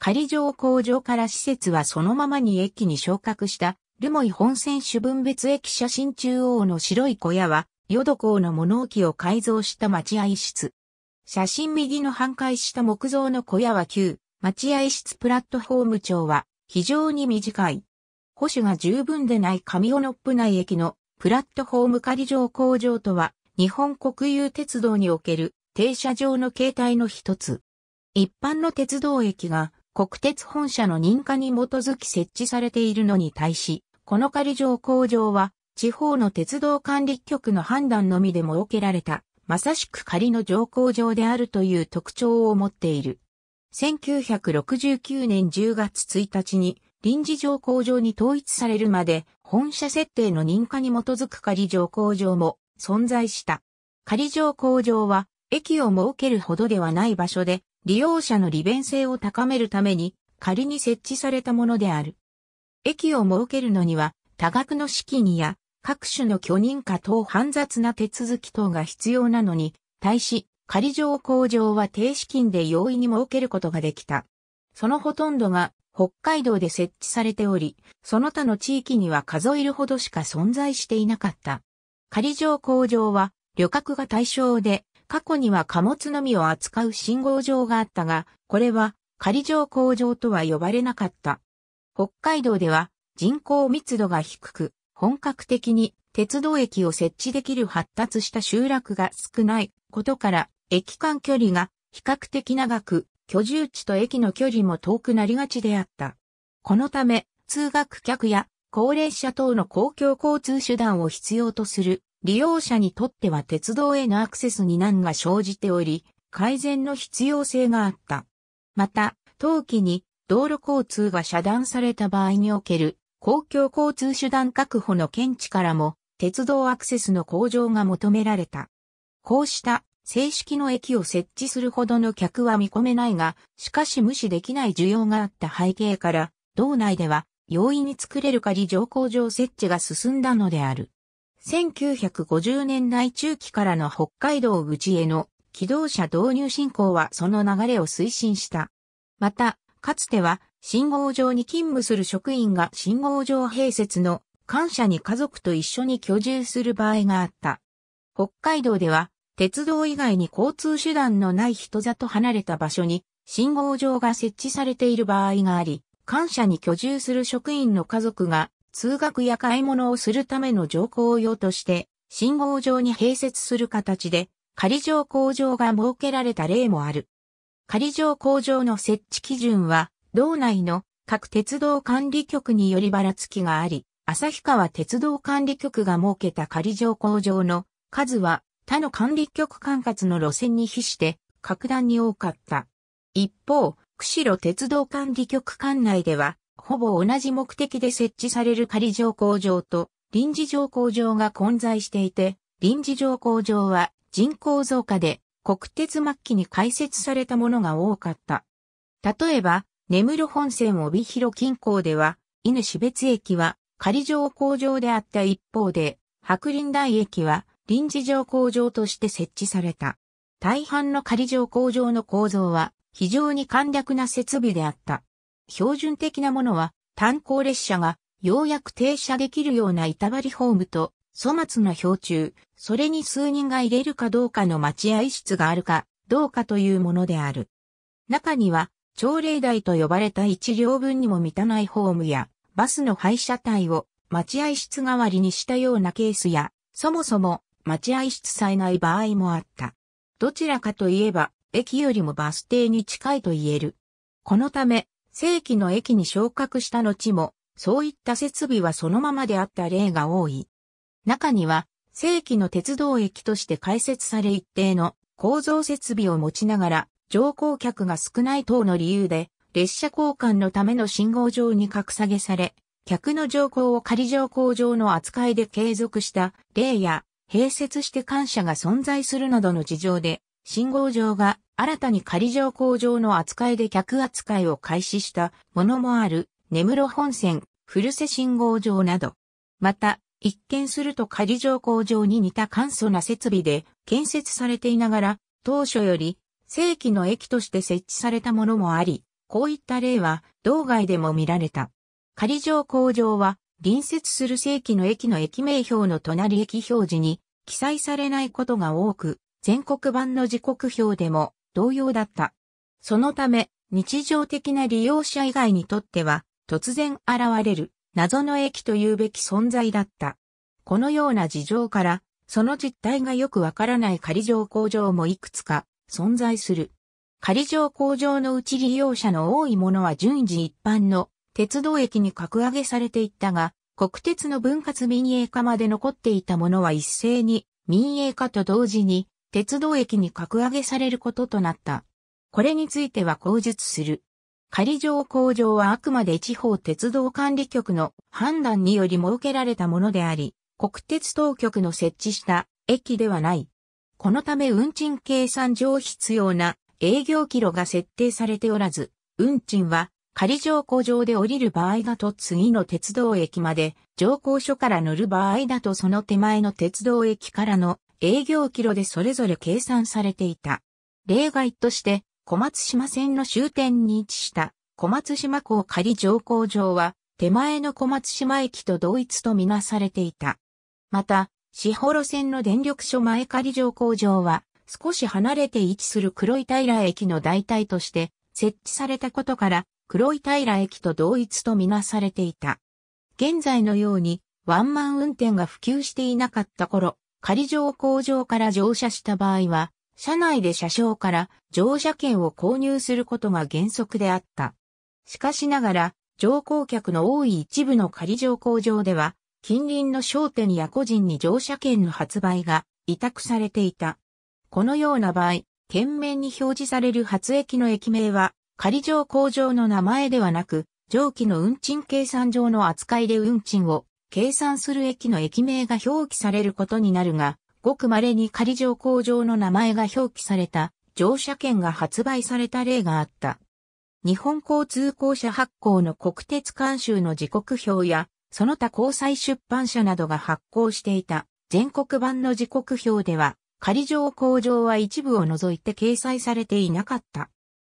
仮上工場から施設はそのままに駅に昇格した、留萌本線主分別駅写真中央の白い小屋は、淀港の物置を改造した待合室。写真右の半壊した木造の小屋は旧、待合室プラットフォーム長は非常に短い。保守が十分でない上尾のっぷ内駅のプラットフォーム仮上工場とは、日本国有鉄道における停車場の形態の一つ。一般の鉄道駅が国鉄本社の認可に基づき設置されているのに対し、この仮上工場は、地方の鉄道管理局の判断のみで設けられた、まさしく仮の上工場であるという特徴を持っている。1969年10月1日に、臨時上工場に統一されるまで、本社設定の認可に基づく仮上工場も存在した。仮上工場は、駅を設けるほどではない場所で、利用者の利便性を高めるために仮に設置されたものである。駅を設けるのには多額の資金や各種の許認可等煩雑な手続き等が必要なのに、対し仮上工場は低資金で容易に設けることができた。そのほとんどが北海道で設置されており、その他の地域には数えるほどしか存在していなかった。仮上工場は旅客が対象で過去には貨物のみを扱う信号場があったが、これは仮乗工場とは呼ばれなかった。北海道では人口密度が低く、本格的に鉄道駅を設置できる発達した集落が少ないことから、駅間距離が比較的長く、居住地と駅の距離も遠くなりがちであった。このため、通学客や高齢者等の公共交通手段を必要とする利用者にとっては鉄道へのアクセスに難が生じており、改善の必要性があった。また、当期に道路交通が遮断された場合における公共交通手段確保の見地からも鉄道アクセスの向上が求められた。こうした正式の駅を設置するほどの客は見込めないが、しかし無視できない需要があった背景から、道内では容易に作れる仮乗降場設置が進んだのである。1950年代中期からの北海道口への機動車導入振興はその流れを推進した。また、かつては信号場に勤務する職員が信号場併設の感謝に家族と一緒に居住する場合があった。北海道では鉄道以外に交通手段のない人里離れた場所に信号場が設置されている場合があり、感謝に居住する職員の家族が通学や買い物をするための乗降用として、信号場に併設する形で、仮乗工場が設けられた例もある。仮乗工場の設置基準は、道内の各鉄道管理局によりばらつきがあり、旭川鉄道管理局が設けた仮乗工場の数は他の管理局管轄の路線に比して格段に多かった。一方、釧路鉄道管理局管内ではほぼ同じ目的で設置される仮乗工場と臨時乗工場が混在していて、臨時乗工場は人口増加で国鉄末期に開設されたものが多かった。例えば、根室本線帯広近郊では、犬種別駅は仮乗工場であった一方で、白林台駅は臨時乗工場として設置された。大半の仮乗工場の構造は非常に簡略な設備であった。標準的なものは、炭鉱列車がようやく停車できるような板張りホームと、粗末な標柱、それに数人が入れるかどうかの待合室があるか、どうかというものである。中には、朝礼台と呼ばれた一両分にも満たないホームや、バスの廃車体を待合室代わりにしたようなケースや、そもそも待合室さえない場合もあった。どちらかといえば、駅よりもバス停に近いと言える。このため、正規の駅に昇格した後も、そういった設備はそのままであった例が多い。中には、正規の鉄道駅として開設され一定の構造設備を持ちながら、乗降客が少ない等の理由で、列車交換のための信号場に格下げされ、客の乗降を仮乗降上の扱いで継続した例や、併設して感謝が存在するなどの事情で、信号場が新たに仮上工場の扱いで客扱いを開始したものもある、根室本線、古瀬信号場など。また、一見すると仮上工場に似た簡素な設備で建設されていながら、当初より正規の駅として設置されたものもあり、こういった例は道外でも見られた。仮上工場は隣接する正規の駅の駅名表の隣駅表示に記載されないことが多く、全国版の時刻表でも同様だった。そのため、日常的な利用者以外にとっては、突然現れる謎の駅というべき存在だった。このような事情から、その実態がよくわからない仮上工場もいくつか存在する。仮上工場のうち利用者の多いものは順次一般の鉄道駅に格上げされていったが、国鉄の分割民営化まで残っていたものは一斉に民営化と同時に鉄道駅に格上げされることとなった。これについては口述する。仮上工場はあくまで地方鉄道管理局の判断により設けられたものであり、国鉄当局の設置した駅ではない。このため運賃計算上必要な営業キロが設定されておらず、運賃は仮上工場で降りる場合だと次の鉄道駅まで、乗降所から乗る場合だとその手前の鉄道駅からの営業キロでそれぞれ計算されていた。例外として、小松島線の終点に位置した小松島港仮乗降場は手前の小松島駅と同一とみなされていた。また、四幌線の電力所前仮乗降場は少し離れて位置する黒井平駅の代替として設置されたことから黒井平駅と同一とみなされていた。現在のようにワンマン運転が普及していなかった頃、仮乗工場から乗車した場合は、車内で車掌から乗車券を購入することが原則であった。しかしながら、乗降客の多い一部の仮乗工場では、近隣の商店や個人に乗車券の発売が委託されていた。このような場合、県面に表示される発駅の駅名は、仮乗工場の名前ではなく、上記の運賃計算上の扱いで運賃を計算する駅の駅名が表記されることになるが、ごく稀に仮乗工場の名前が表記された乗車券が発売された例があった。日本交通公社発行の国鉄監修の時刻表や、その他交際出版社などが発行していた全国版の時刻表では、仮乗工場は一部を除いて掲載されていなかった。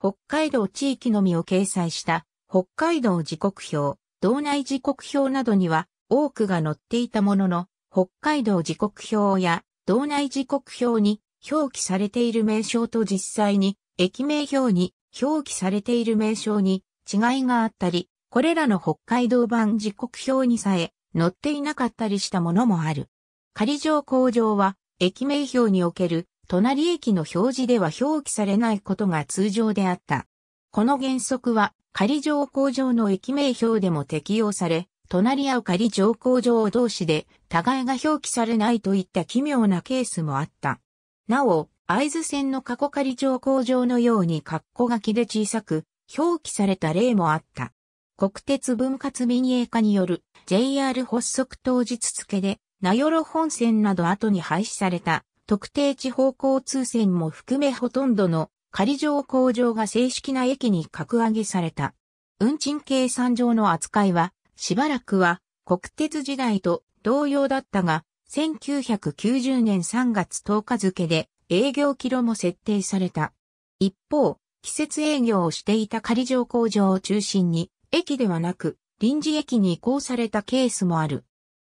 北海道地域のみを掲載した北海道時刻表、道内時刻表などには多くが載っていたものの、北海道時刻表や道内時刻表に表記されている名称と実際に駅名表に表記されている名称に違いがあったり、これらの北海道版時刻表にさえ載っていなかったりしたものもある。仮上工場は駅名表における隣駅の表示では表記されないことが通常であった。この原則は仮上工場の駅名表でも適用され、隣り合う仮乗降場同士で、互いが表記されないといった奇妙なケースもあった。なお、合図線の過去仮乗降場のように括弧書きで小さく、表記された例もあった。国鉄分割民営化による JR 発足当日付で、名寄本線など後に廃止された特定地方交通線も含めほとんどの仮乗工場が正式な駅に格上げされた。運賃計算上の扱いはしばらくは国鉄時代と同様だったが、1990年3月10日付で営業キロも設定された。一方、季節営業をしていた仮乗工場を中心に、駅ではなく、臨時駅に移行されたケースもある。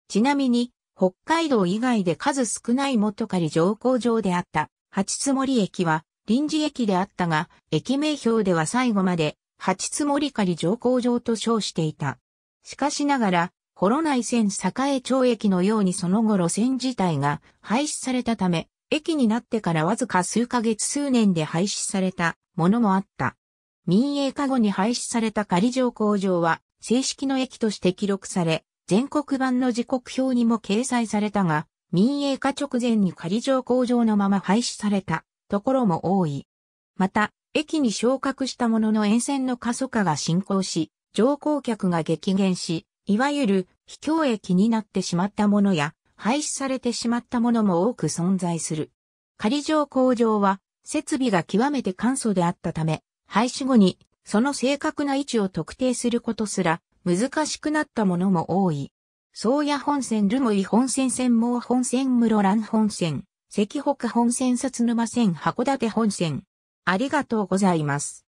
ちなみに、北海道以外で数少ない元仮乗工場であった、八つ森駅は臨時駅であったが、駅名標では最後まで、八つ森仮乗工場と称していた。しかしながら、コロナ以前栄町駅のようにその後路線自体が廃止されたため、駅になってからわずか数ヶ月数年で廃止されたものもあった。民営化後に廃止された仮城工場は正式の駅として記録され、全国版の時刻表にも掲載されたが、民営化直前に仮城工場のまま廃止されたところも多い。また、駅に昇格したものの沿線の過疎化が進行し、乗降客が激減し、いわゆる秘境駅になってしまったものや、廃止されてしまったものも多く存在する。仮乗工場は、設備が極めて簡素であったため、廃止後に、その正確な位置を特定することすら、難しくなったものも多い。宗谷本線、留萌本線、専門本線、室蘭本線、関北本線、薩沼線、函館本線。ありがとうございます。